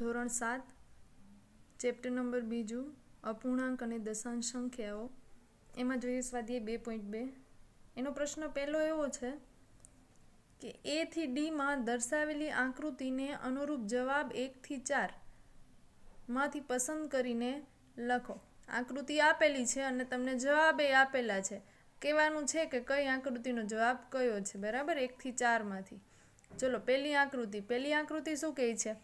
ધોરણ સાત chapter number બીજું અપૂર્ણાંક અને દશાંશ સંખ્યાઓ એમાં જોઈએ સ્વાધ્યાય બે પોઈન્ટ બે એનો પ્રશ્ન પહેલો એવો છે કે એથી ડીમાં દર્શાવેલી આકૃતિને અનુરૂપ જવાબ એકથી ચાર માંથી પસંદ કરીને લખો આકૃતિ આપેલી છે અને તમને જવાબ એ આપેલા છે કહેવાનું છે કે કઈ આકૃતિનો જવાબ કયો છે બરાબર એકથી ચારમાંથી ચલો પહેલી આકૃતિ પહેલી આકૃતિ શું કહે છે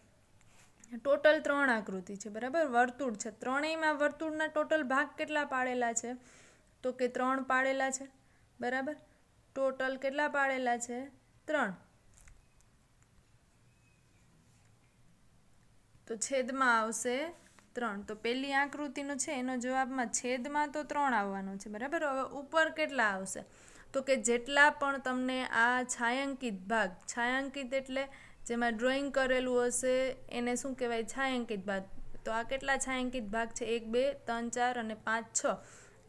ટોટલ ત્રણ આકૃતિ છે બરાબર વર્તુળ છે ત્રણેયમાં વર્તુળના ટોટલ ભાગ કેટલા પાડેલા છે તો કે ત્રણ પાડેલા છે બરાબર ટોટલ કેટલા પાડેલા છે ત્રણ તો છેદમાં આવશે ત્રણ તો પેલી આકૃતિનો છે એનો જવાબમાં છેદમાં તો ત્રણ આવવાનો છે બરાબર હવે ઉપર કેટલા આવશે તો કે જેટલા પણ તમને આ છાંયાંકિત ભાગ છાંયાંકિત એટલે જેમાં ડ્રોઈંગ કરેલું હશે એને શું કહેવાય છાંયાંકિત ભાગ તો આ કેટલા છાંયાંકિત ભાગ છે એક બે ત્રણ ચાર અને પાંચ છ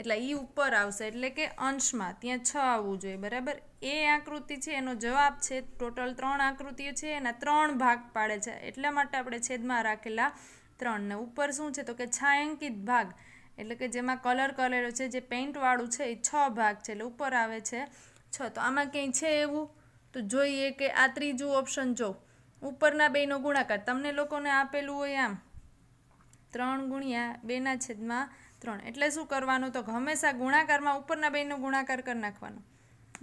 એટલે એ ઉપર આવશે એટલે કે અંશમાં ત્યાં છ આવવું જોઈએ બરાબર એ આકૃતિ છે એનો જવાબ છે ટોટલ ત્રણ આકૃતિઓ છે એના ત્રણ ભાગ પાડે છે એટલા માટે આપણે છેદમાં રાખેલા ત્રણને ઉપર શું છે તો કે છાંયાંકિત ભાગ એટલે કે જેમાં કલર કરેલો છે જે પેઇન્ટવાળું છે એ છ ભાગ છે એટલે ઉપર આવે છે છ તો આમાં ક્યાંય છે એવું તો જોઈએ કે આ ત્રીજું ઓપ્શન જો ઉપરના બેનો ગુણાકાર તમને લોકોને આપેલું હોય આમ ત્રણ ગુણ્યા બેના છેદમાં ત્રણ એટલે શું કરવાનું તો હંમેશા ગુણાકારમાં ઉપરના બેનો ગુણાકાર કરી નાખવાનો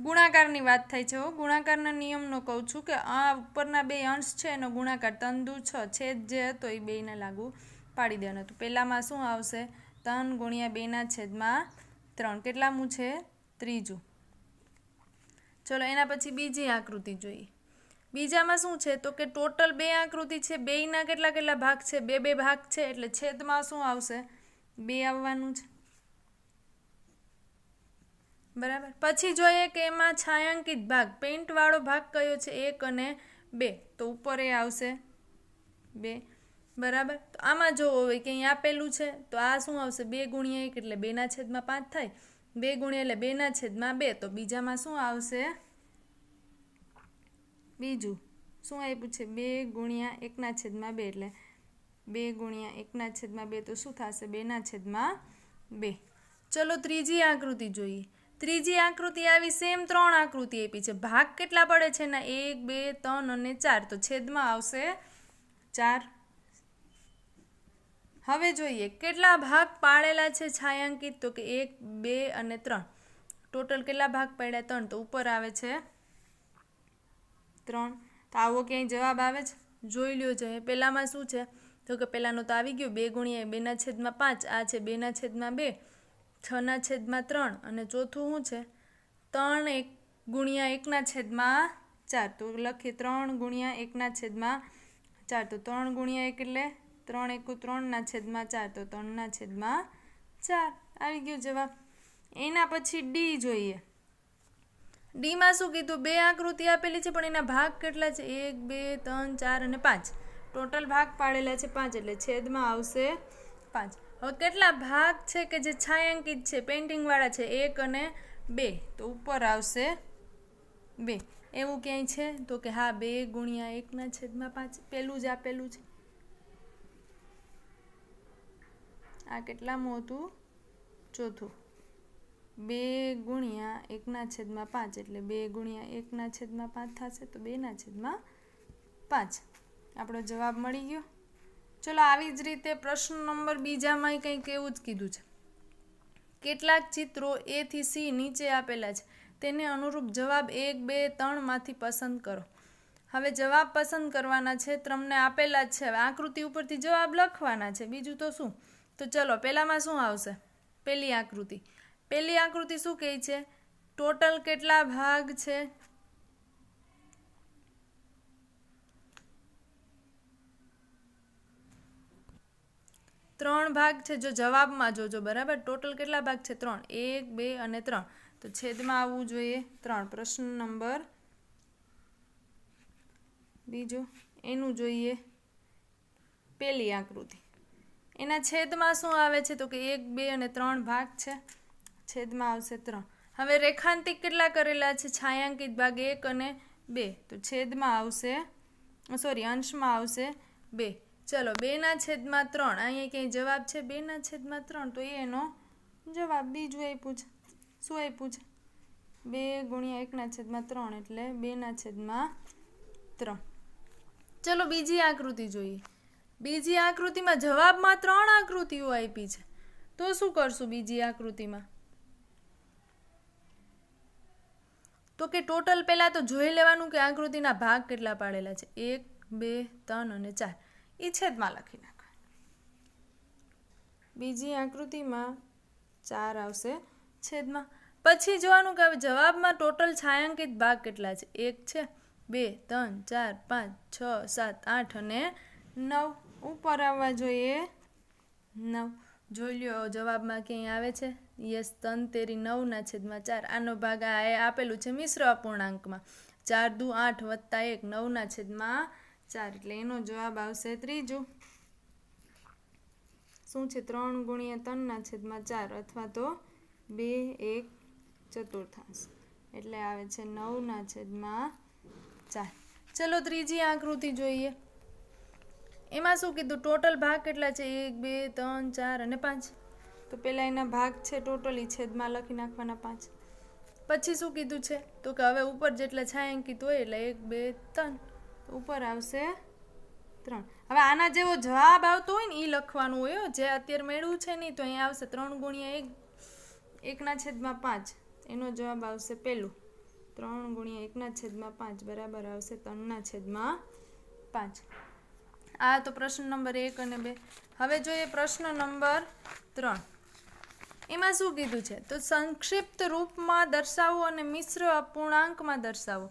ગુણાકારની વાત થાય છે હું ગુણાકારના નિયમનો કહું છું કે આ ઉપરના બે અંશ છે એનો ગુણાકાર તંદુ છ છેદ જે હતો એ બેને લાગુ પાડી દેવાનું હતું પહેલાંમાં શું આવશે ત્રણ ગુણ્યા બેના છેદમાં ત્રણ કેટલામું છે ત્રીજું ચલો એના પછી બીજી આકૃતિ જોઈએ બીજામાં શું છે તો કે ટોટલ બે આકૃતિ છે બેયના કેટલા કેટલા ભાગ છે બે બે ભાગ છે એટલે છેદમાં શું આવશે બે આવવાનું છે બરાબર પછી જોઈએ કે એમાં છાયાંકિત ભાગ પેઇન્ટવાળો ભાગ કયો છે એક અને બે તો ઉપર એ આવશે બે બરાબર તો આમાં જોવો હોય કે અહીં આપેલું છે તો આ શું આવશે બે ગુણ્યા એક એટલે બેના છેદમાં પાંચ થાય બે ગુણ્યા એટલે બેના છેદમાં બે તો બીજામાં શું આવશે બીજું શું આપ્યું છે બે ગુણ્યા એકના છેદમાં બે એટલે બે ગુણ્યા એકના છેદમાં બે તો શું થશે બેના છેદમાં બે ચલો ત્રીજી આકૃતિ જોઈએ ત્રીજી આકૃતિ આવી સેમ ત્રણ આકૃતિ આપી છે ભાગ કેટલા પડે છે ના એક બે ત્રણ અને ચાર તો છેદમાં આવશે ચાર હવે જોઈએ કેટલા ભાગ પાડેલા છે છાયાંકિત તો કે એક બે અને ત્રણ ટોટલ કેટલા ભાગ પાડ્યા ત્રણ તો ઉપર આવે છે ત્રણ તો આવો ક્યાંય જવાબ આવે છે જોઈ લ્યો છે પહેલાંમાં શું છે તો કે પહેલાંનો તો આવી ગયો બે ગુણ્યા બેના છેદમાં પાંચ આ છે બેના છેદમાં બે છના છેદમાં ત્રણ અને ચોથું શું છે ત્રણ એક ગુણ્યા એકના છેદમાં ચાર તો લખીએ ત્રણ ગુણ્યા એકના છેદમાં ચાર તો ત્રણ ગુણ્યા એક એટલે ત્રણ એકું ત્રણના છેદમાં ચાર તો ત્રણના છેદમાં ચાર આવી ગયો જવાબ એના પછી ડી જોઈએ ડીમાં શું કીધું બે આકૃતિ આપેલી છે પણ એના ભાગ કેટલા છે એક બે ત્રણ ચાર અને પાંચ ટોટલ ભાગ પાડેલા છે પાંચ એટલે છેદમાં આવશે પાંચ હવે કેટલા ભાગ છે કે જે છાયાંકિત છે પેઇન્ટિંગવાળા છે એક અને બે તો ઉપર આવશે બે એવું ક્યાંય છે તો કે હા બે ગુણ્યા એકના છેદમાં પાંચ પહેલું જ આપેલું છે આ કેટલા હતું ચોથું બે ગુણ્યા એકના છેદમાં પાંચ એટલે બે ગુણ્યા એકના છેદમાં પાંચ થશે તો બેના છેદમાં પાંચ આપણો જવાબ મળી ગયો ચલો આવી જ રીતે પ્રશ્ન નંબર બીજામાં કંઈક એવું જ કીધું છે કેટલાક ચિત્રો એથી સી નીચે આપેલા છે તેને અનુરૂપ જવાબ એક બે ત્રણમાંથી પસંદ કરો હવે જવાબ પસંદ કરવાના છે તમને આપેલા જ છે હવે આકૃતિ ઉપરથી જવાબ લખવાના છે બીજું તો શું તો ચલો પહેલામાં શું આવશે પહેલી આકૃતિ પહેલી આકૃતિ શું કહે છે ટોટલ કેટલા ભાગ છે ત્રણ ભાગ છે જો જવાબમાં જોજો બરાબર ટોટલ કેટલા ભાગ છે ત્રણ એક બે અને ત્રણ તો છેદમાં આવવું જોઈએ ત્રણ પ્રશ્ન નંબર બીજો એનું જોઈએ પેલી આકૃતિ એના છેદમાં શું આવે છે તો કે એક બે અને ત્રણ ભાગ છે છેદમાં આવશે ત્રણ હવે રેખાંતિક કેટલા કરેલા છે છાયાંકિત ભાગ એક અને બે તો છેદમાં આવશે સોરી અંશમાં આવશે બે ચલો બેના છેદમાં ત્રણ અહીંયા ક્યાંય જવાબ છે બેના છેદમાં ત્રણ તો એનો જવાબ બીજું આપ્યું છે શું આપ્યું છે બે ગુણ્યા એકના છેદમાં ત્રણ એટલે બેના છેદમાં ત્રણ ચલો બીજી આકૃતિ જોઈએ બીજી આકૃતિમાં જવાબમાં ત્રણ આકૃતિઓ આપી છે તો શું કરશું બીજી આકૃતિમાં તો કે ટોટલ પહેલાં તો જોઈ લેવાનું કે આકૃતિના ભાગ કેટલા પાડેલા છે એક બે ત્રણ અને ચાર એ છેદમાં લખી નાખવાનું બીજી આકૃતિમાં ચાર આવશે છેદમાં પછી જોવાનું કે હવે જવાબમાં ટોટલ છાયાંકિત ભાગ કેટલા છે એક છે બે ત્રણ ચાર પાંચ છ સાત આઠ અને નવ ઉપર આવવા જોઈએ નવ જોઈ લ્યો જવાબમાં ક્યાંય આવે છે યસ તન તેરી નવના છેદમાં ચાર આનો ભાગ આ આપેલું છે મિશ્ર અપૂર્ણાંકમાં ચાર દુ આઠ વત્તા એક નવના છેદમાં ચાર એટલે એનો જવાબ આવશે ત્રીજું શું છે ત્રણ ગુણ્યા ત્રણના છેદમાં ચાર અથવા તો બે એક ચતુર્થાંશ એટલે આવે છે નવના છેદમાં ચાર ચલો ત્રીજી આકૃતિ જોઈએ એમાં શું કીધું ટોટલ ભાગ કેટલા છે એક બે ત્રણ ચાર અને પાંચ તો પહેલાં એના ભાગ છે ટોટલી છેદમાં લખી નાખવાના પાંચ પછી શું કીધું છે તો કે હવે ઉપર જેટલા છાંયાંકિત હોય એટલે એક બે ત્રણ ઉપર આવશે ત્રણ હવે આના જેવો જવાબ આવતો હોય ને એ લખવાનું હોય જે અત્યારે મેળવું છે નહીં તો અહીંયા આવશે ત્રણ ગુણ્યા એક એકના છેદમાં પાંચ એનો જવાબ આવશે પહેલું ત્રણ ગુણ્યા એકના છેદમાં પાંચ બરાબર આવશે ત્રણના છેદમાં પાંચ આ તો પ્રશ્ન નંબર એક અને બે હવે જોઈએ પ્રશ્ન નંબર ત્રણ એમાં શું કીધું છે તો સંક્ષિપ્ત રૂપમાં દર્શાવો અને મિશ્ર અપૂર્ણાંકમાં દર્શાવો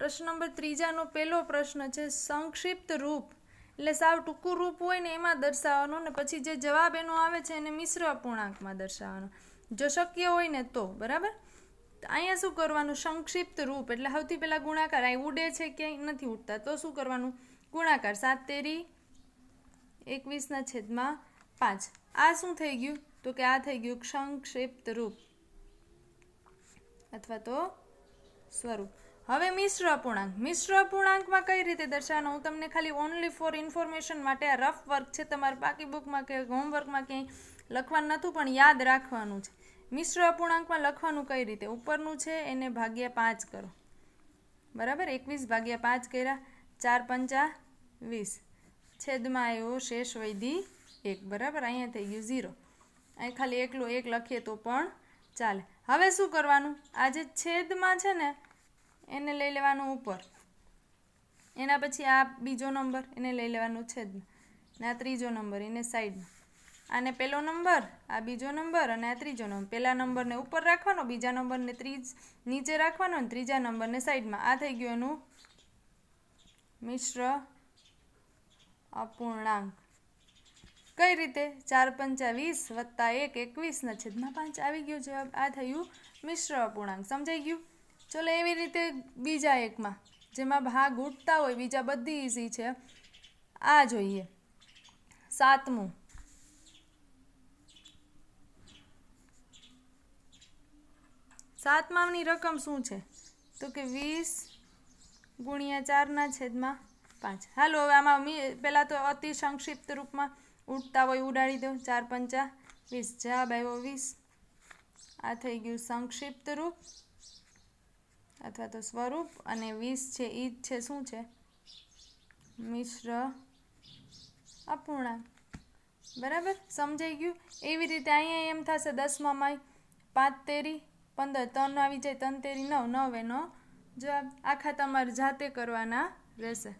પ્રશ્ન નંબર ત્રીજાનો પહેલો પ્રશ્ન છે સંક્ષિપ્ત રૂપ એટલે સાવ ટૂંકું રૂપ હોય ને એમાં દર્શાવવાનું ને પછી જે જવાબ એનો આવે છે એને મિશ્ર અપૂર્ણાંકમાં દર્શાવવાનો જો શક્ય હોય ને તો બરાબર અહીંયા શું કરવાનું સંક્ષિપ્ત રૂપ એટલે સૌથી પહેલાં ગુણાકાર અહીં ઉડે છે ક્યાંય નથી ઉડતા તો શું કરવાનું ગુણાકાર સાત તેરી એકવીસના છેદમાં પાંચ આ શું થઈ ગયું તો કે આ થઈ ગયું સંક્ષિપ્ત રૂપ અથવા તો સ્વરૂપ હવે મિશ્ર અપૂર્ણાંક મિશ્ર અપૂર્ણાંકમાં કઈ રીતે દર્શાવવાનો હું તમને ખાલી ઓનલી ફોર ઇન્ફોર્મેશન માટે આ રફ વર્ક છે તમારા બાકી બુકમાં કે હોમવર્કમાં ક્યાંય લખવાનું નહોતું પણ યાદ રાખવાનું છે મિશ્ર અપૂર્ણાંકમાં લખવાનું કઈ રીતે ઉપરનું છે એને ભાગ્યા પાંચ કરો બરાબર એકવીસ ભાગ્યા પાંચ કર્યા ચાર પંચા વીસ છેદમાં આવ્યો શેષ વૈધિ એક બરાબર અહીંયા થઈ ગયું ઝીરો અહીં ખાલી એકલો એક લખીએ તો પણ ચાલે હવે શું કરવાનું આ જે છેદમાં છે ને એને લઈ લેવાનું ઉપર એના પછી આ બીજો નંબર એને લઈ લેવાનો છેદમાં ને આ ત્રીજો નંબર એને સાઈડમાં આને પહેલો નંબર આ બીજો નંબર અને આ ત્રીજો નંબર પહેલા નંબરને ઉપર રાખવાનો બીજા નંબરને ત્રીજ નીચે રાખવાનો અને ત્રીજા નંબરને સાઈડમાં આ થઈ ગયું એનું મિશ્ર અપૂર્ણાંક કઈ રીતે ચાર પંચા વીસ વત્તા એક એકવીસના છેદમાં પાંચ આવી ગયું જવાબ આ થયું મિશ્ર અપૂર્ણાંક સમજાઈ ગયું ચલો એવી રીતે બીજા એકમાં જેમાં ભાગ ઉઠતા હોય બીજા બધી ઇઝી છે આ જોઈએ સાતમું સાતમાની રકમ શું છે તો કે વીસ ગુણ્યા ચારના છેદમાં પાંચ હાલો હવે આમાં મી પહેલાં તો અતિ સંક્ષિપ્ત રૂપમાં ઉડતા હોય ઉડાડી દો ચાર પંચા વીસ જવાબ આવ્યો વીસ આ થઈ ગયું સંક્ષિપ્ત રૂપ અથવા તો સ્વરૂપ અને વીસ છે એ જ છે શું છે મિશ્ર અપૂર્ણાંક બરાબર સમજાઈ ગયું એવી રીતે અહીંયા એમ થશે દસમામાં પાંચ તેરી પંદર ત્રણ નો આવી જાય ત્રણ તેરી નવ નવ એનો જવાબ આખા તમારે જાતે કરવાના રહેશે